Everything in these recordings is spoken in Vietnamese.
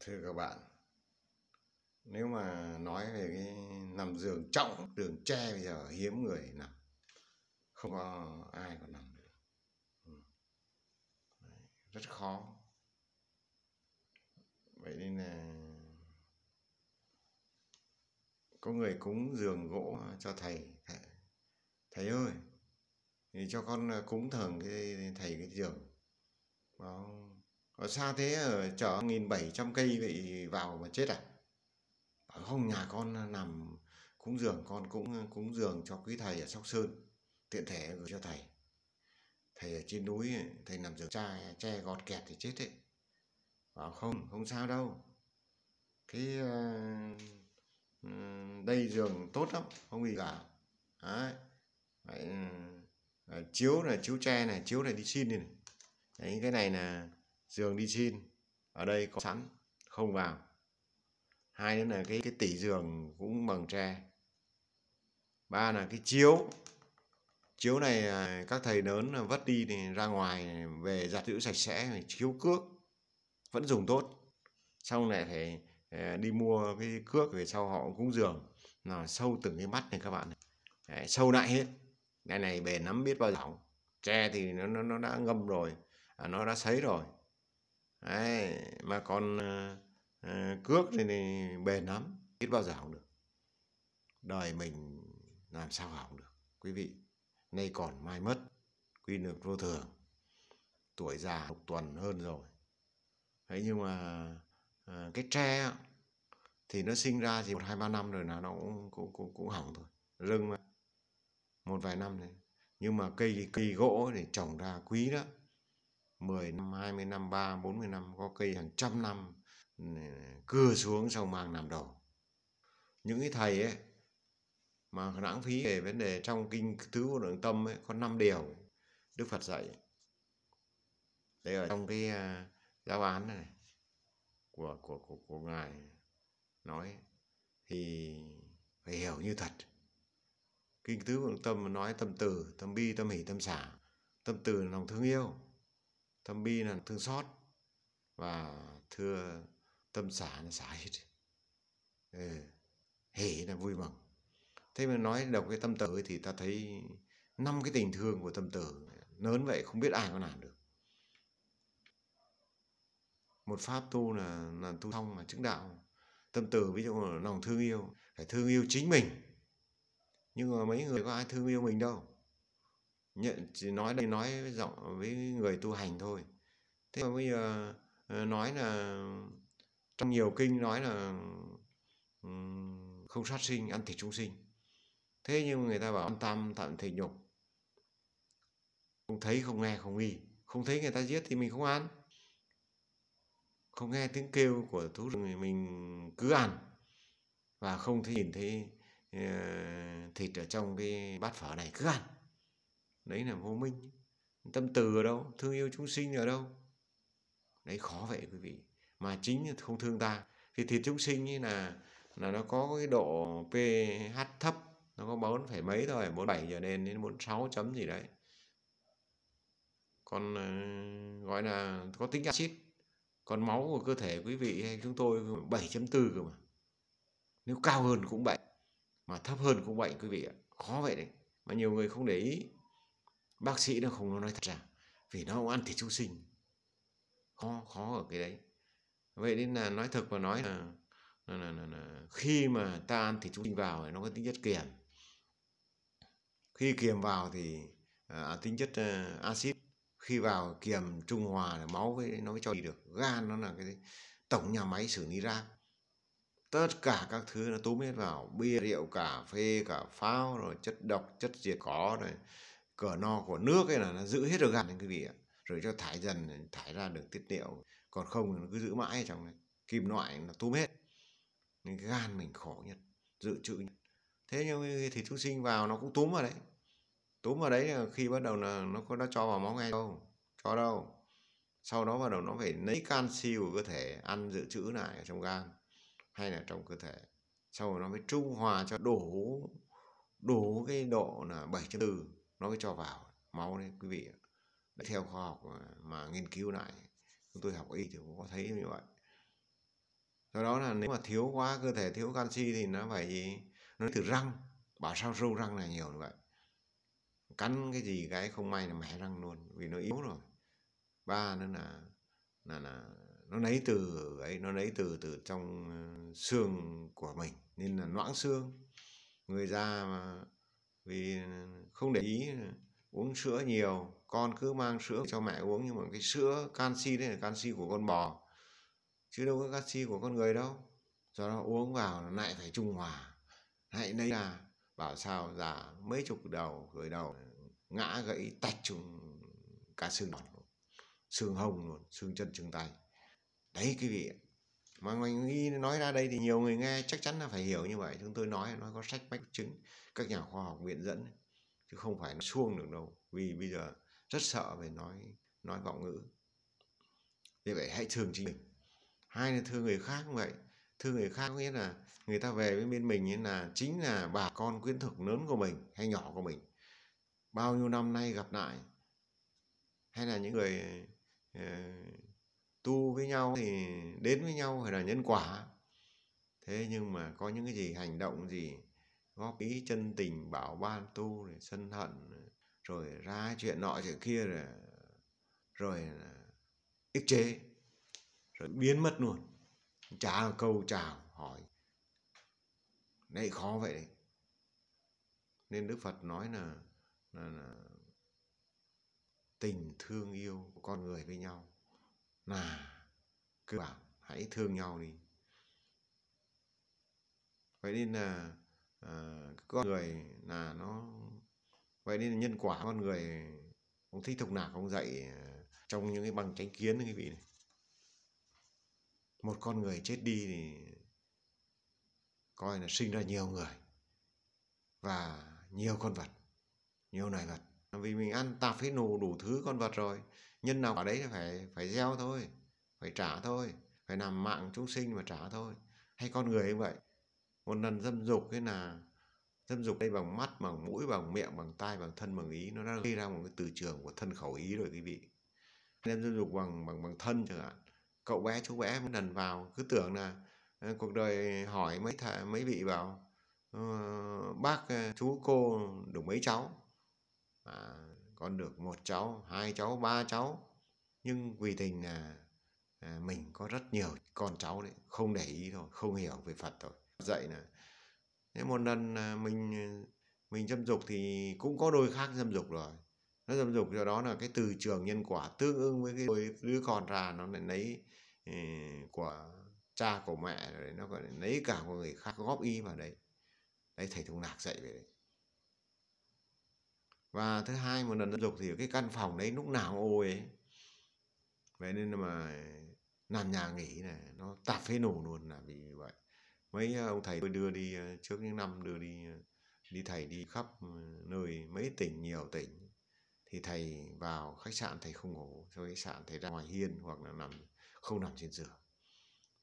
thưa các bạn nếu mà nói về cái nằm giường trọng giường tre bây giờ hiếm người nằm không có ai còn nằm được ừ. rất khó vậy nên là có người cúng giường gỗ cho thầy thầy ơi thì cho con cúng thường cái thầy cái giường nó xa thế ở ờ, chở 1.700 cây vậy vào mà chết à bảo không nhà con nằm cúng dường con cũng ờ, cúng dường cho quý thầy ở sóc sơn tiện thể gửi cho thầy thầy ở trên núi thầy nằm giường cha che gọt kẹt thì chết đấy bảo không không sao đâu cái ờ, ừ, đây giường tốt lắm không gì cả đấy Vậy, chiếu là chiếu tre này chiếu này đi xin này đấy, cái này là giường đi xin ở đây có sẵn không vào hai nữa là cái cái tỷ giường cũng bằng tre ba là cái chiếu chiếu này à, các thầy lớn vất đi thì ra ngoài về giặt giữ sạch sẽ chiếu cước vẫn dùng tốt xong lại phải đi mua cái cước về sau họ cũng giường là sâu từng cái mắt này các bạn này. sâu lại hết cái này bền lắm biết bao giờ tre thì nó nó, nó đã ngâm rồi à, nó đã sấy rồi Đấy, mà còn à, cước thì, thì bền lắm ít bao giờ hỏng được đời mình làm sao hỏng được quý vị nay còn mai mất quy luật vô thường tuổi già một tuần hơn rồi thế nhưng mà à, cái tre thì nó sinh ra thì một hai ba năm rồi là nó cũng cũng cũng, cũng hỏng thôi rừng mà một vài năm này nhưng mà cây cây gỗ thì trồng ra quý đó 10 năm, 20 năm, 3, 40 năm, có cây hàng trăm năm ừ, cưa xuống xong mang làm đồ. Những cái thầy ấy mà lãng phí về vấn đề trong kinh tứ vô lượng tâm ấy, có 5 điều Đức Phật dạy. Đấy ở trong cái à, giáo án này của của của, của ngài nói thì phải hiểu như thật. Kinh tứ vô lượng tâm nói tâm từ, tâm bi, tâm hỷ, tâm xả, tâm từ lòng thương yêu tâm bi là thương xót và thưa tâm xả là xả hết ừ. hỉ là vui mừng thế mà nói đọc cái tâm tử thì ta thấy năm cái tình thương của tâm tử lớn vậy không biết ai có làm được một pháp tu là là tu thông mà chứng đạo tâm tử ví dụ là lòng thương yêu phải thương yêu chính mình nhưng mà mấy người có ai thương yêu mình đâu nhận chỉ nói đây nói với giọng với người tu hành thôi thế mà bây giờ ờ, nói là trong nhiều kinh nói là không sát sinh ăn thịt chúng sinh thế nhưng người ta bảo ăn tam tạm thịt nhục không thấy không nghe không nghi không thấy người ta giết thì mình không ăn không nghe tiếng kêu của thú rừng thì mình cứ ăn và không thấy nhìn thấy ờ, thịt ở trong cái bát phở này cứ ăn đấy là vô minh tâm từ ở đâu thương yêu chúng sinh ở đâu đấy khó vậy quý vị mà chính không thương ta thì thịt chúng sinh ấy là là nó có cái độ pH thấp nó có bốn phải mấy thôi bốn bảy trở nên đến bốn sáu chấm gì đấy còn ờ, gọi là có tính axit còn máu của cơ thể quý vị hay chúng tôi 7.4 cơ mà nếu cao hơn cũng bệnh mà thấp hơn cũng bệnh quý vị ạ khó vậy đấy mà nhiều người không để ý bác sĩ nó không nói thật ra vì nó không ăn thịt chúng sinh khó khó ở cái đấy vậy nên là nói thật và nói là, là, là, là, là khi mà ta ăn thịt chúng sinh vào thì nó có tính chất kiềm khi kiềm vào thì à, à tính chất uh, axit khi vào kiềm trung hòa là máu với nó mới cho đi được gan nó là cái tổng nhà máy xử lý ra tất cả các thứ nó túm hết vào bia rượu cà phê cả pháo rồi chất độc chất gì có rồi cờ no của nước ấy là nó giữ hết được gan anh quý vị ạ rồi cho thải dần thải ra được tiết niệu còn không nó cứ giữ mãi trong này kim loại nó túm hết nên cái gan mình khổ nhất dự trữ nhất thế nhưng thì thú sinh vào nó cũng túm vào đấy túm vào đấy là khi bắt đầu là nó có nó cho vào máu ngay đâu cho đâu sau đó bắt đầu nó phải lấy canxi của cơ thể ăn dự trữ lại ở trong gan hay là trong cơ thể sau rồi nó mới trung hòa cho đủ đủ cái độ là 7.4 nó cứ cho vào máu đấy quý vị đấy, theo khoa học mà, nghiên cứu lại chúng tôi học y thì cũng có thấy như vậy do đó là nếu mà thiếu quá cơ thể thiếu canxi thì nó phải gì nó từ răng bảo sao râu răng này nhiều như vậy cắn cái gì cái không may là mẻ răng luôn vì nó yếu rồi ba nữa là là là nó lấy từ ấy nó lấy từ từ trong ờ, xương của mình nên là loãng xương người già mà vì không để ý uống sữa nhiều con cứ mang sữa cho mẹ uống nhưng mà cái sữa canxi đấy là canxi của con bò chứ đâu có canxi của con người đâu do đó uống vào lại phải trung hòa lại đây là bảo sao già mấy chục đầu gửi đầu ngã gãy tạch trùng cả xương đòn xương hồng luôn xương chân xương tay đấy cái vị mà mình nghĩ nói ra đây thì nhiều người nghe chắc chắn là phải hiểu như vậy chúng tôi nói nó có sách bách chứng các nhà khoa học viện dẫn chứ không phải nó suông được đâu vì bây giờ rất sợ về nói nói vọng ngữ vì vậy hãy thường chính mình hai là thương người khác cũng vậy thương người khác nghĩa là người ta về với bên mình ấy là chính là bà con quyến thuộc lớn của mình hay nhỏ của mình bao nhiêu năm nay gặp lại hay là những người ờ, tu với nhau thì đến với nhau phải là nhân quả thế nhưng mà có những cái gì hành động gì góp ý chân tình bảo ban tu rồi sân hận rồi ra chuyện nọ chuyện kia rồi rồi ích chế rồi biến mất luôn chả câu chào hỏi đấy khó vậy đấy nên đức phật nói là, là, là tình thương yêu của con người với nhau là cơ bản hãy thương nhau đi vậy nên là à, con người là nó vậy nên là nhân quả con người ông thích thục nạc ông dạy ờ, trong những cái bằng chánh kiến này quý vị này một con người chết đi thì coi là sinh ra nhiều người và nhiều con vật nhiều loài vật vì mình ăn tạp hết nù đủ thứ con vật rồi nhân nào ở đấy phải phải gieo thôi phải trả thôi phải làm mạng chúng sinh mà trả thôi hay con người như vậy một lần dâm dục thế là dâm dục đây bằng mắt bằng mũi bằng miệng bằng tai bằng thân bằng ý nó đã gây ra một cái từ trường của thân khẩu ý rồi quý vị nên dâm dục bằng bằng bằng thân chẳng hạn cậu bé chú bé một lần vào cứ tưởng là ờ, cuộc đời hỏi mấy thà, mấy vị bảo uh, bác ờ, chú cô được mấy cháu à, con được một cháu hai cháu ba cháu nhưng vì tình là à, mình có rất nhiều con cháu đấy không để ý thôi không hiểu về phật thôi dạy là thế một lần à, mình à, mình dâm dục thì cũng có đôi khác dâm dục rồi nó dâm dục do đó là cái từ trường nhân quả tương ứng với cái đôi đứa con ra nó lại lấy ừ, của cha của mẹ rồi nó còn lấy cả của người khác góp y vào đấy đấy thầy thông lạc dạy về đấy và thứ hai một lần giáo dục thì cái căn phòng đấy lúc nào ôi ấy vậy nên mà làm nhà nghỉ này nó tạp phế nổ luôn là vì vậy mấy ờ, ông thầy tôi đưa đi ờ, trước những năm đưa đi ờ, đi thầy đi khắp ừ, nơi mấy tỉnh nhiều tỉnh thì thầy vào khách sạn thầy không ngủ trong khách sạn thầy ra ngoài hiên hoặc là nằm không nằm trên giường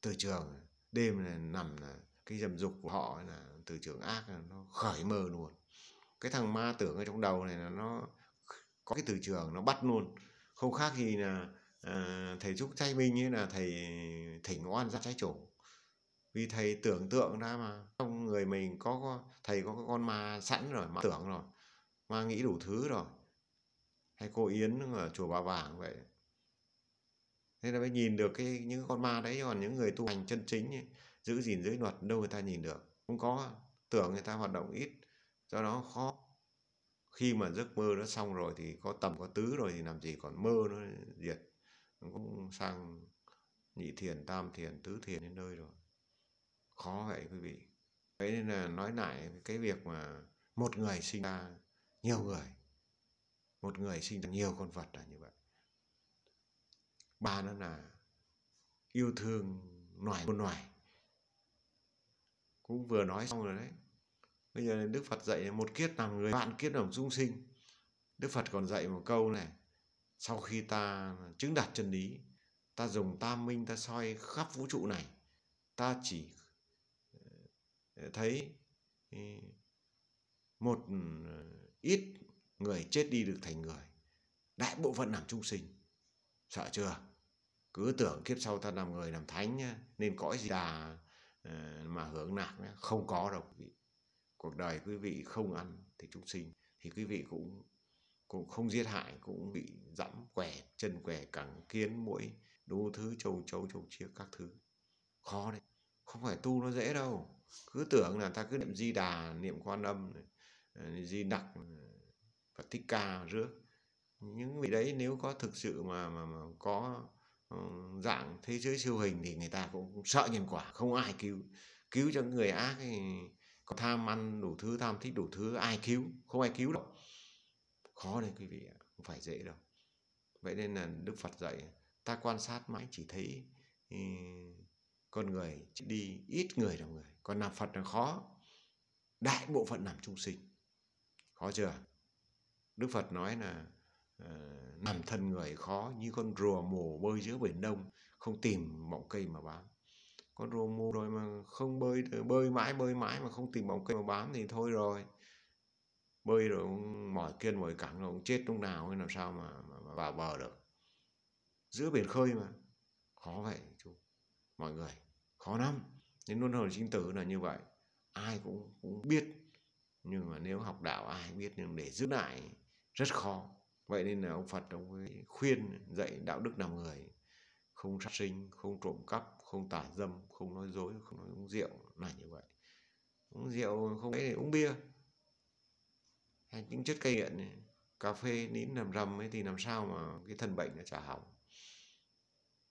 từ trường đêm là nằm là cái dầm dục của họ là từ trường ác nó khởi mơ luôn cái thằng ma tưởng ở trong đầu này là nó có cái từ trường nó bắt luôn không khác gì là à, thầy giúp trai minh ấy là thầy thỉnh oan ra trái chủ vì thầy tưởng tượng ra mà trong người mình có, có thầy có con ma sẵn rồi ma tưởng rồi ma nghĩ đủ thứ rồi hay cô yến ở chùa bà vàng vậy thế là mới nhìn được cái những con ma đấy còn những người tu hành chân chính ấy, giữ gìn giới luật đâu người ta nhìn được không có tưởng người ta hoạt động ít do đó khó khi mà giấc mơ nó xong rồi thì có tầm có tứ rồi thì làm gì còn mơ nó diệt nó cũng sang nhị thiền tam thiền tứ thiền đến nơi rồi khó vậy quý vị vậy nên là nói lại cái việc mà một người sinh ra nhiều người một người sinh ra nhiều con vật là như vậy ba nữa là yêu thương loài một loài cũng vừa nói xong rồi đấy bây giờ đức phật dạy một kiếp làm người vạn kiếp làm chúng sinh đức phật còn dạy một câu này sau khi ta chứng đạt chân lý ta dùng tam minh ta soi khắp vũ trụ này ta chỉ ờ, thấy ừ, một ừ, ít người chết đi được thành người đại bộ phận làm chúng sinh sợ chưa cứ tưởng kiếp sau ta làm người làm thánh nên cõi gì đà ờ, mà hưởng lạc không có đâu quý vị cuộc đời quý vị không ăn thì chúng sinh thì quý vị cũng cũng không giết hại cũng bị dẫm què chân què cẳng kiến mũi đủ thứ châu chấu châu chia các thứ khó đấy không phải tu nó dễ đâu cứ tưởng là ta cứ niệm di đà niệm quan âm ờ, di đặc và ờ, thích ca rước những vị đấy nếu có thực sự mà mà, mà có ờ, dạng thế giới siêu hình thì người ta cũng sợ nhân quả không ai cứu cứu cho người ác thì có tham ăn đủ thứ tham thích đủ thứ ai cứu không ai cứu đâu khó đấy quý vị không phải dễ đâu vậy nên là đức phật dạy ta quan sát mãi chỉ thấy ừ, con người chỉ đi ít người là người còn làm phật là khó đại bộ phận làm trung sinh khó chưa đức phật nói là làm ờ, thân người khó như con rùa mổ bơi giữa biển đông không tìm mọng cây mà bám con Romo rồi mà không bơi bơi mãi bơi mãi mà không tìm bóng cây mà bám thì thôi rồi bơi rồi mỏi kiên mỏi cẳng rồi cũng chết lúc nào hay làm sao mà, mà, mà vào bờ được giữa biển khơi mà khó vậy chú mọi người khó lắm nên luân hồi sinh tử là như vậy ai cũng cũng biết nhưng mà nếu học đạo ai biết nhưng để giữ lại rất khó vậy nên là ông Phật ông khuyên dạy đạo đức làm người không sát sinh không trộm cắp không tả dâm không nói dối không nói uống rượu là như vậy uống rượu không ấy uống bia hay những chất cây nghiện này. cà phê nín nằm rầm ấy thì làm sao mà cái thân bệnh nó chả hỏng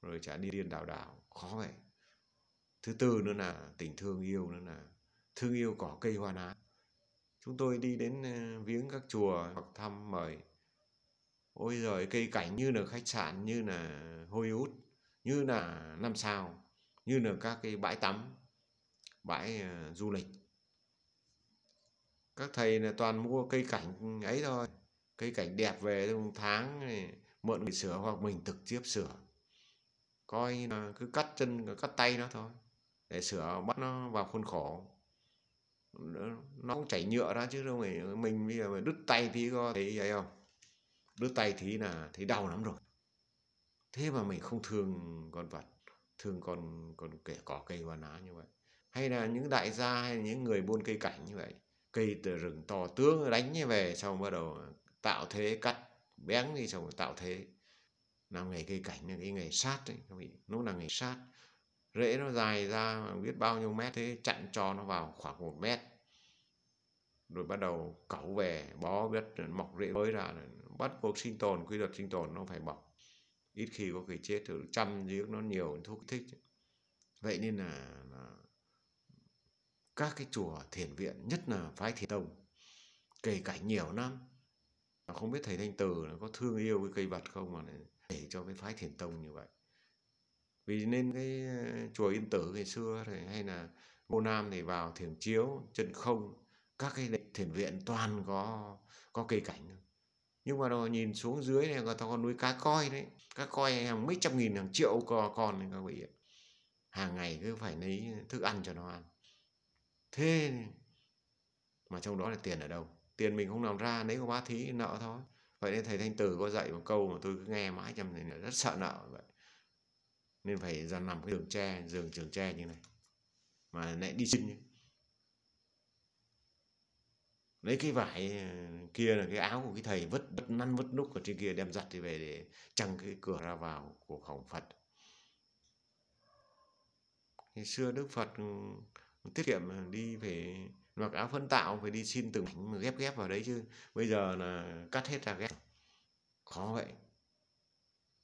rồi chả đi điên đảo đảo khó vậy thứ tư nữa là tình thương yêu nữa là thương yêu cỏ cây hoa lá chúng tôi đi đến ờ, viếng các chùa hoặc thăm mời ôi giời cây cảnh như là khách sạn như là hôi út, như là năm sao như là các cái bãi tắm bãi ờ, du lịch các thầy là toàn mua cây cảnh ấy thôi cây cảnh đẹp về trong tháng mượn người sửa hoặc mình trực tiếp sửa coi là cứ cắt chân cắt tay nó thôi để sửa bắt nó vào khuôn khổ nó cũng chảy nhựa ra chứ đâu phải mình bây giờ mình đứt tay thì có thấy vậy không đứt tay thì là thấy đau lắm rồi thế mà mình không thương con vật thường còn còn kẻ cỏ cây hoa lá như vậy hay là những đại gia hay những người buôn cây cảnh như vậy cây từ rừng to tướng đánh về xong bắt đầu tạo thế cắt bén đi xong tạo thế làm nghề cây cảnh là cái nghề sát ấy các vị nó là nghề sát rễ nó dài ra biết bao nhiêu mét thế chặn cho nó vào khoảng một mét rồi bắt đầu cẩu về bó biết mọc rễ mới ra bắt cuộc sinh tồn quy luật sinh tồn nó phải mọc ít khi có người chết thử chăm giếng nó nhiều thuốc thích vậy nên là, là các cái chùa thiền viện nhất là phái thiền tông kể cảnh nhiều lắm không biết thầy thanh từ có thương yêu cái cây vật không mà để cho cái phái thiền tông như vậy vì nên cái ờ, chùa yên tử ngày xưa thì hay là cô nam thì vào thiền chiếu chân không các cái thiền viện toàn có có cây cảnh nhưng mà rồi nhìn xuống dưới này người ta còn nuôi cá coi đấy cá coi hàng mấy trăm nghìn hàng triệu cò con này các vị hàng ngày cứ phải lấy thức ăn cho nó ăn thế mà trong đó là tiền ở đâu tiền mình không làm ra lấy của bá thí nợ thôi vậy nên thầy thanh tử có dạy một câu mà tôi cứ nghe mãi trong này là rất sợ nợ vậy nên phải dần nằm cái đường tre giường trường tre như này mà lại đi xin lấy cái vải ờ, kia là cái áo của cái thầy vứt vứt năn vứt núc ở trên kia đem giặt thì về để trăng cái cửa ra vào của khổng phật ngày xưa đức phật ừ, tiết kiệm đi phải mặc áo phân tạo phải đi xin từng mảnh ghép ghép vào đấy chứ bây giờ là cắt hết ra ghép khó vậy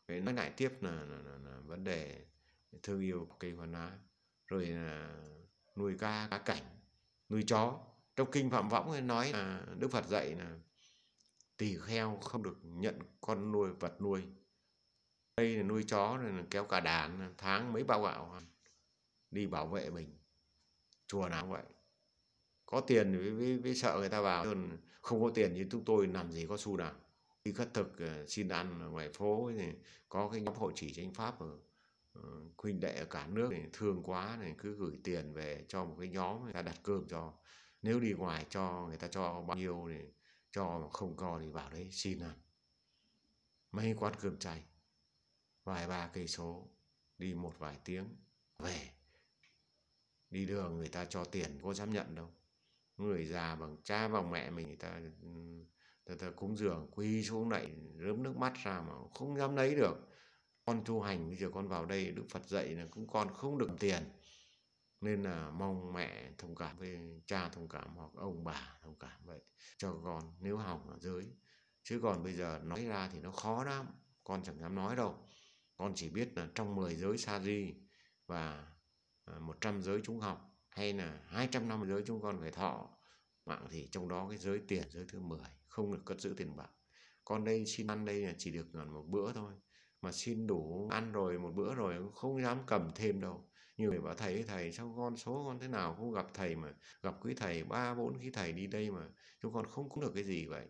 vậy nói lại tiếp là, là, là, là vấn đề thương yêu cây hoa lá rồi là nuôi cá cá cảnh nuôi chó trong kinh phạm võng nói là đức phật dạy là tỳ kheo không được nhận con nuôi vật nuôi đây là nuôi chó này là kéo cả đàn tháng mấy bao gạo đi bảo vệ mình chùa nào cũng vậy có tiền thì với, với sợ người ta vào hơn không có tiền như chúng tôi làm gì có xu nào đi khất thực ờ, xin ăn ở ngoài phố thì có cái nhóm hội chỉ tranh pháp ở ờ, huynh đệ ở cả nước thì thương quá thì cứ gửi tiền về cho một cái nhóm người ta đặt cơm cho nếu đi ngoài cho người ta cho bao nhiêu thì cho mà không co thì vào đấy xin ăn mấy quán cơm chay vài ba cây số đi một vài tiếng về đi đường người ta cho tiền có dám nhận đâu người già bằng cha bằng mẹ mình người ta người ta cúng dường quy xuống lại rớm nước mắt ra mà không dám lấy được con tu hành bây giờ con vào đây đức phật dạy là cũng con không được tiền nên là mong mẹ thông cảm với cha thông cảm hoặc ông bà thông cảm vậy cho con nếu hỏng ở dưới chứ còn bây giờ nói ra thì nó khó lắm con chẳng dám nói đâu con chỉ biết là trong 10 giới sa di và 100 à, giới chúng học hay là 250 giới chúng con phải thọ mạng thì trong đó cái giới tiền giới thứ 10 không được cất giữ tiền bạc con đây xin ăn đây là chỉ được gần một bữa thôi mà xin đủ ăn rồi một bữa rồi không dám cầm thêm đâu nhiều người bảo thầy thầy sao con số con thế nào không gặp thầy mà gặp quý thầy ba bốn khi thầy đi đây mà chúng con không có được cái gì vậy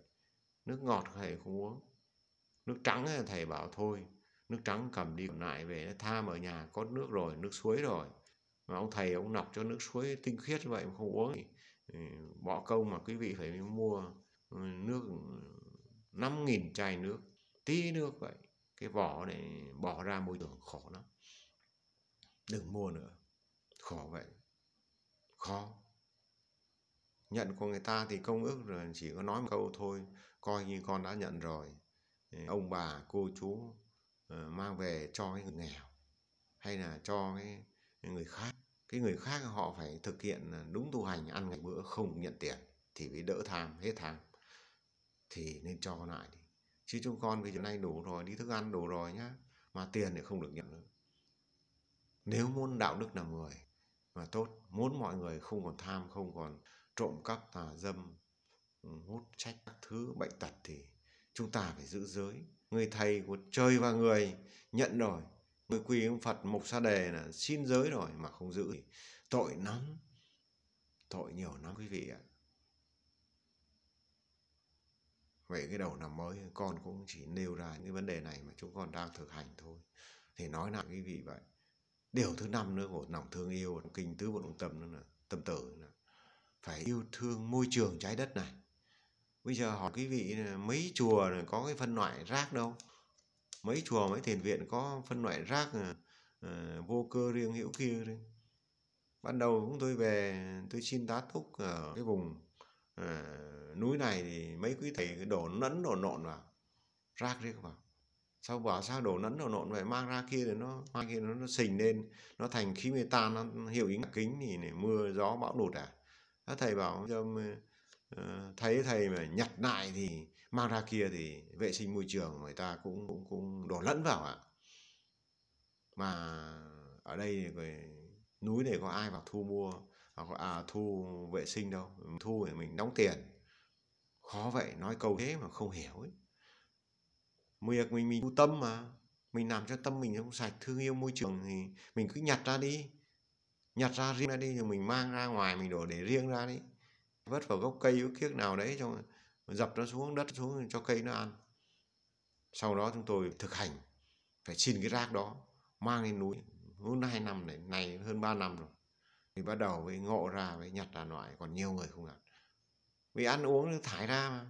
nước ngọt thầy không uống nước trắng thầy bảo thôi nước trắng cầm đi cầm lại về tham ở nhà có nước rồi nước suối rồi mà ông thầy ông nọc cho nước suối tinh khiết vậy mà không uống thì ừ, bỏ công mà quý vị phải mua ừ, nước 5.000 ừ, chai nước tí nước vậy cái vỏ để bỏ ra môi trường khổ lắm đừng mua nữa khổ vậy khó nhận của người ta thì công ước rồi chỉ có nói một câu thôi coi như con đã nhận rồi ông bà cô chú ờ, mang về cho cái người nghèo hay là cho cái người khác cái người khác họ phải thực hiện ờ, đúng tu hành ăn ngày bữa không nhận tiền thì mới đỡ tham hết tham thì nên cho lại đi chứ chúng con bây giờ nay đủ rồi đi thức ăn đủ rồi nhá mà tiền thì không được nhận nữa nếu muốn đạo đức là người mà tốt muốn mọi người không còn tham không còn trộm cắp tà dâm hút trách các thứ bệnh tật thì chúng ta phải giữ giới người thầy của trời và người nhận rồi người quỳ ông phật mục sa đề là xin giới rồi mà không giữ thì tội lắm tội nhiều lắm quý vị ạ vậy cái đầu năm mới con cũng chỉ nêu ra những vấn đề này mà chúng con đang thực hành thôi thì nói lại quý vị vậy điều thứ năm nữa của lòng thương yêu kinh tứ bộ động tâm nữa là tâm tử là phải yêu thương môi trường trái đất này bây giờ hỏi quý vị mấy chùa có cái phân loại rác đâu mấy chùa mấy thiền viện có phân loại rác à, à vô cơ riêng hữu kia đấy ban đầu chúng tôi về tôi xin tá túc ở cái vùng à, núi này thì mấy quý thầy đổ nấn đổ nộn vào rác riêng vào sau bỏ sang đổ nấn đổ nộn vậy mang ra kia thì nó mang kia nó, nó sình lên nó thành khí mê tan nó hiệu ứng kính thì này, mưa gió bão đột à các thầy bảo dâm ờ, thấy thầy mà nhặt lại thì mang ra kia thì vệ sinh môi trường người ta cũng cũng cũng đổ lẫn vào ạ à. mà ở đây người, núi này có ai vào thu mua hoặc à thu vệ sinh đâu thu thì mình đóng tiền khó vậy nói câu thế mà không hiểu ấy việc mình mình tu tâm mà mình làm cho tâm mình không sạch thương yêu môi trường thì mình cứ nhặt ra đi nhặt ra riêng ra đi rồi mình mang ra ngoài mình đổ để riêng ra đi vất vào gốc cây ước kiếc nào đấy cho dập nó xuống đất xuống cho cây nó ăn sau đó chúng tôi thực hành phải xin cái rác đó mang lên núi hơn hai năm này này hơn ba năm rồi thì bắt đầu với ngộ ra với nhặt ra loại còn nhiều người không nhặt vì ăn uống thải ra mà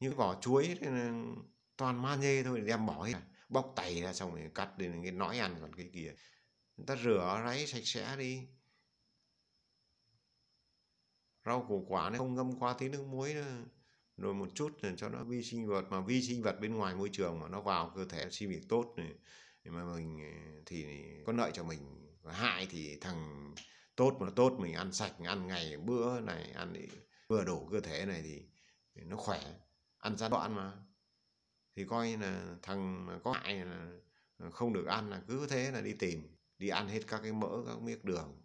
những vỏ chuối thì toàn ma nhê thôi đem bỏ hết bóc tẩy ra xong rồi cắt đi cái nõi ăn còn cái kia người ta rửa ráy sạch sẽ đi rau củ quả nó không ngâm qua tí nước muối nữa. rồi một chút để cho nó vi sinh vật mà vi sinh vật bên ngoài môi trường mà nó vào cơ thể sinh việc tốt này mà mình ờ, thì có lợi cho mình và hại thì thằng tốt mà tốt mình ăn sạch ăn ngày bữa này ăn vừa đủ cơ thể này thì nó khỏe ăn gián đoạn mà thì coi là thằng có hại là không được ăn là cứ thế là đi tìm đi ăn hết các cái mỡ các miếng đường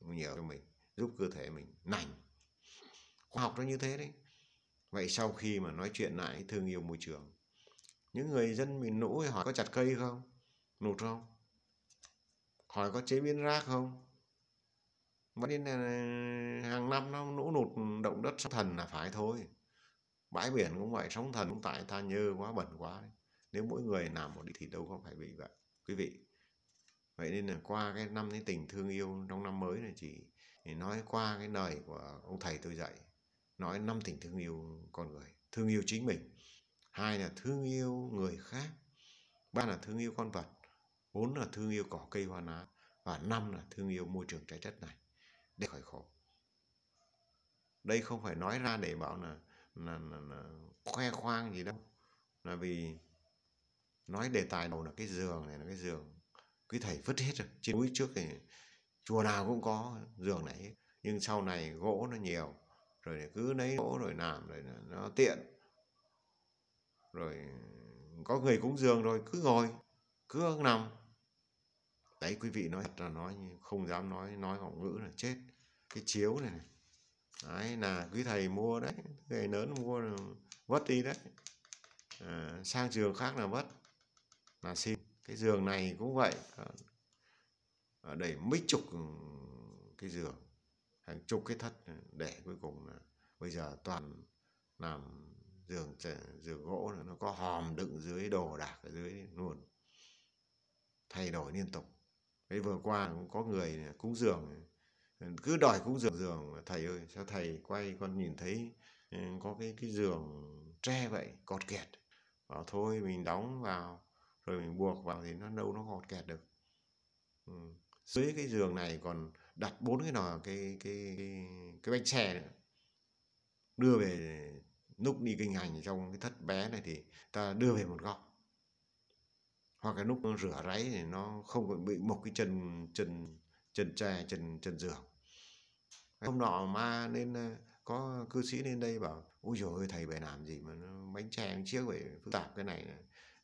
nhiều cho mình giúp cơ thể mình nành khoa học nó như thế đấy vậy sau khi mà nói chuyện lại thương yêu môi trường những người dân miền núi hỏi có chặt cây không nụt không hỏi có chế biến rác không vẫn đến hàng năm nó nũ nụt động đất sóng thần là phải thôi bãi biển cũng vậy sóng thần cũng tại ta nhơ quá bẩn quá đấy. nếu mỗi người làm một đi thì đâu có phải bị vậy quý vị vậy nên là qua cái năm cái tình thương yêu trong năm mới này chỉ, chỉ nói qua cái lời của ông thầy tôi dạy nói năm tình thương yêu con người thương yêu chính mình hai là thương yêu người khác ba là thương yêu con vật bốn là thương yêu cỏ cây hoa lá và năm là thương yêu môi trường trái đất này để khỏi khổ đây không phải nói ra để bảo là là, là, là khoe khoang gì đâu là vì nói đề tài đầu là cái giường này là cái giường quý thầy vứt hết rồi trên núi trước thì chùa nào cũng có giường này nhưng sau này gỗ nó nhiều rồi cứ lấy gỗ rồi làm rồi nó tiện rồi có người cúng giường rồi cứ ngồi cứ nằm đấy quý vị nói thật là nói không dám nói nói ngọng ngữ là chết cái chiếu này, này đấy là quý thầy mua đấy thầy lớn mua vất đi đấy à, sang giường khác là vất là xin cái giường này cũng vậy ở ờ, ờ, đầy mấy chục ừ, cái giường hàng chục cái thất để cuối cùng là bây giờ toàn làm giường giường gỗ là nó có hòm đựng dưới đồ đạc ở dưới luôn thay đổi liên tục cái vừa qua cũng có người cúng giường cứ đòi cũng giường giường thầy ơi sao thầy quay con nhìn thấy ừ, có cái cái giường tre vậy cọt kẹt bảo thôi mình đóng vào rồi mình buộc vào thì nó đâu nó cọt kẹt được ừ. dưới cái giường này còn đặt bốn cái nò cái cái cái, cái bánh xe nữa đưa về lúc đi kinh hành trong cái thất bé này thì ta đưa về một góc hoặc cái lúc nó rửa ráy thì nó không bị một cái chân chân chân tre chân chân giường hôm nọ ma nên ờ, có cư sĩ lên đây bảo ôi trời ơi thầy bày làm gì mà nó bánh xe chiếc vậy phức tạp cái này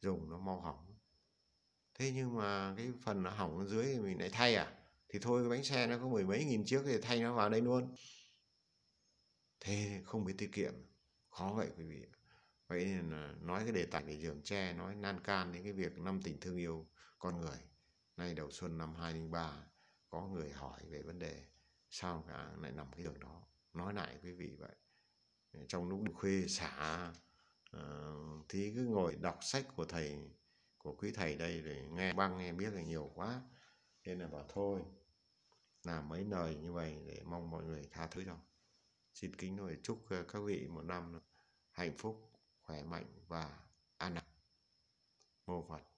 dùng nó mau hỏng thế nhưng mà cái phần nó hỏng ở dưới thì mình lại thay à thì thôi cái bánh xe nó có mười mấy nghìn chiếc thì thay nó vào đây luôn thế không biết tiết kiệm khó vậy quý vị vậy nên là nói cái đề tài về giường tre nói nan can đến cái việc năm tình thương yêu con người nay đầu xuân năm 2003 có người hỏi về vấn đề sao cả lại nằm cái đường đó nói lại quý vị vậy ờ, trong lúc khuya xả ờ, thì cứ ngồi đọc sách của thầy của quý thầy đây để nghe băng nghe biết là nhiều quá nên là bảo thôi làm mấy lời như vậy để mong mọi người tha thứ cho xin kính lời chúc ờ, các vị một năm hạnh phúc khỏe mạnh và an lạc mô phật